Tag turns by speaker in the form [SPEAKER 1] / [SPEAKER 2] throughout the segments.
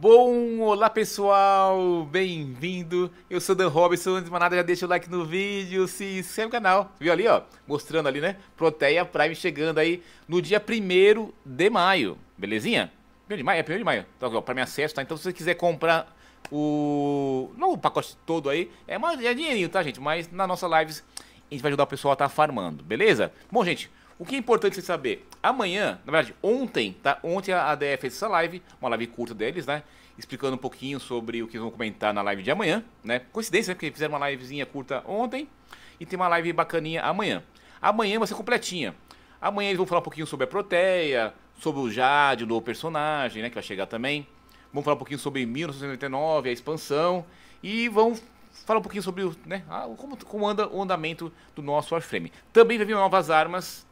[SPEAKER 1] Bom, olá pessoal, bem-vindo. Eu sou Dan Robson, antes de mais nada já deixa o like no vídeo, se inscreve no canal. Viu ali, ó, mostrando ali, né? Proteia Prime chegando aí no dia 1 de maio, belezinha? 1 de maio, é 1 de maio. Então, ó, Prime Acesso, tá? Então se você quiser comprar o... não o pacote todo aí, é, mais, é dinheirinho, tá gente? Mas na nossa lives a gente vai ajudar o pessoal a estar tá farmando, beleza? Bom, gente, o que é importante você saber? Amanhã, na verdade, ontem, tá? Ontem a ADF fez essa live, uma live curta deles, né? Explicando um pouquinho sobre o que vão comentar na live de amanhã, né? Coincidência, né? Porque fizeram uma livezinha curta ontem e tem uma live bacaninha amanhã. Amanhã vai ser completinha. Amanhã eles vão falar um pouquinho sobre a Proteia, sobre o Jade, o novo personagem, né? Que vai chegar também. vão falar um pouquinho sobre 1999, a expansão. E vão falar um pouquinho sobre né, como, como anda o andamento do nosso Warframe. Também vai vir novas armas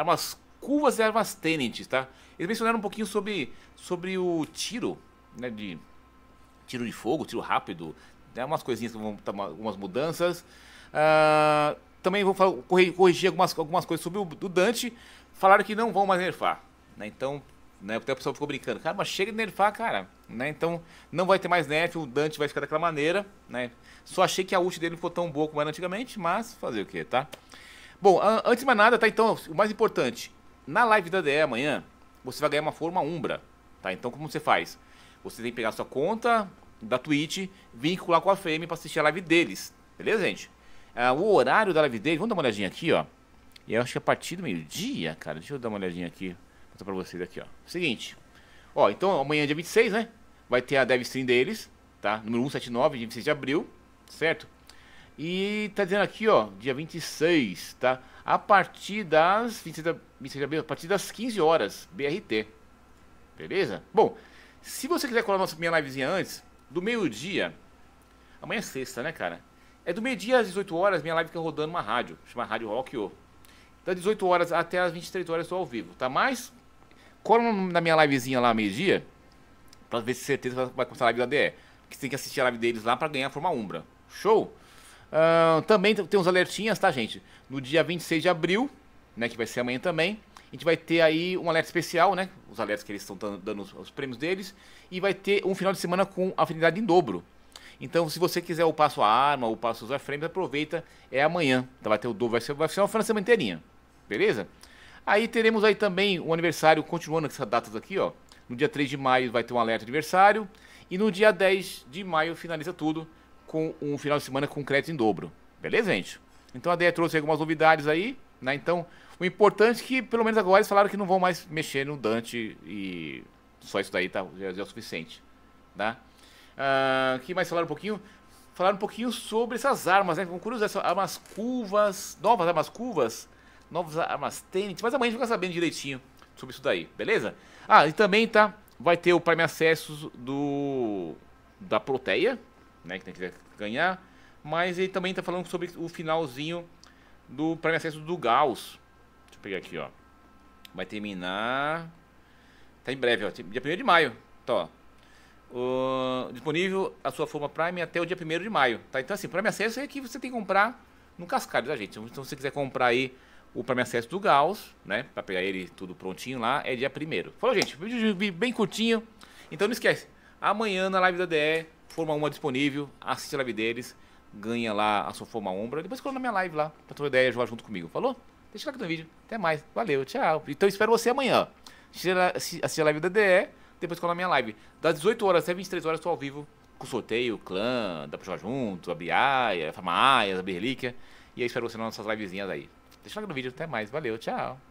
[SPEAKER 1] armas curvas e armas tenentes, tá? Eles mencionaram um pouquinho sobre, sobre o tiro, né? De tiro de fogo, tiro rápido, né? umas coisinhas, tá, algumas mudanças. Uh, também vou falar, corrigir algumas, algumas coisas sobre o do Dante. Falaram que não vão mais nerfar, né? Então, né? Até o pessoal ficou brincando, cara, mas chega de nerfar, cara, né? Então, não vai ter mais nerf, o Dante vai ficar daquela maneira, né? Só achei que a ult dele ficou tão boa como era antigamente, mas fazer o que, tá? Bom, antes de mais nada, tá? Então, o mais importante, na live da DE amanhã, você vai ganhar uma forma Umbra, tá? Então, como você faz? Você tem que pegar sua conta da Twitch, vincular com a FM para assistir a live deles, beleza, gente? É, o horário da live deles, vamos dar uma olhadinha aqui, ó. Eu acho que a partir do meio-dia, cara, deixa eu dar uma olhadinha aqui, mostrar pra vocês aqui, ó. Seguinte, ó, então amanhã, dia 26, né? Vai ter a dev stream deles, tá? Número 179, dia 26 de abril, certo? E tá dizendo aqui, ó, dia 26, tá? A partir das 26 da, de abril, a partir das 15 horas, BRT. Beleza? Bom, se você quiser colar nossa minha livezinha antes, do meio-dia. Amanhã é sexta, né, cara? É do meio-dia às 18 horas, minha live fica rodando uma rádio, chama Rádio Rock O. Das 18 horas até as 23 horas estou ao vivo, tá? Mas cola na minha livezinha lá meio-dia, pra ver se certeza vai começar a live da DE. Porque você tem que assistir a live deles lá pra ganhar a forma Umbra. Show? Uh, também tem uns alertinhas, tá, gente? No dia 26 de abril, né, que vai ser amanhã também, a gente vai ter aí um alerta especial, né? Os alertas que eles estão dando os, os prêmios deles. E vai ter um final de semana com afinidade em dobro. Então, se você quiser o passo a arma, o passo usar frames, aproveita, é amanhã. Então, vai ter o dobro, vai ser, vai ser uma semana inteirinha. Beleza? Aí teremos aí também o aniversário, continuando essas datas aqui, ó. No dia 3 de maio vai ter um alerta aniversário. E no dia 10 de maio finaliza tudo com um final de semana com crédito em dobro. Beleza, gente? Então a DE trouxe algumas novidades aí, né? Então, o importante é que, pelo menos agora, eles falaram que não vão mais mexer no Dante e só isso daí tá, já, é o suficiente, tá? Uh, que mais falaram um pouquinho? Falaram um pouquinho sobre essas armas, né? Curioso, essas armas curvas, novas armas curvas, novas armas tênis, mas amanhã a gente fica sabendo direitinho sobre isso daí, beleza? Ah, e também, tá? Vai ter o Prime Acessos do... da Proteia, né? Que tem ganhar. Mas ele também está falando sobre o finalzinho do prêmio acesso do Gauss. Deixa eu pegar aqui, ó. Vai terminar. Tá em breve, ó. Dia 1 de maio. Tá, ó. disponível a sua forma Prime até o dia 1 de maio. Tá? Então, assim, Prime Acesso é que você tem que comprar no cascalho, da tá, gente? Então, se você quiser comprar aí o Prime Acesso do Gauss, né? Pra pegar ele tudo prontinho lá, é dia 1. Falou, gente. Vídeo bem curtinho. Então, não esquece. Amanhã na live da DE Fórmula 1 é disponível, assiste a live deles, ganha lá a sua Fórmula Umbra. Depois coloca na minha live lá, pra tua ideia jogar junto comigo. Falou? Deixa o like no vídeo. Até mais. Valeu, tchau. Então espero você amanhã. Assiste a live da DE, depois cola na minha live. Das 18 horas até 23 horas, tô ao vivo com sorteio, clã, dá pra jogar junto, a aia, a aia, a Berlíquia, E aí espero você nas nossas livezinhas aí. Deixa o like no vídeo, até mais. Valeu, tchau.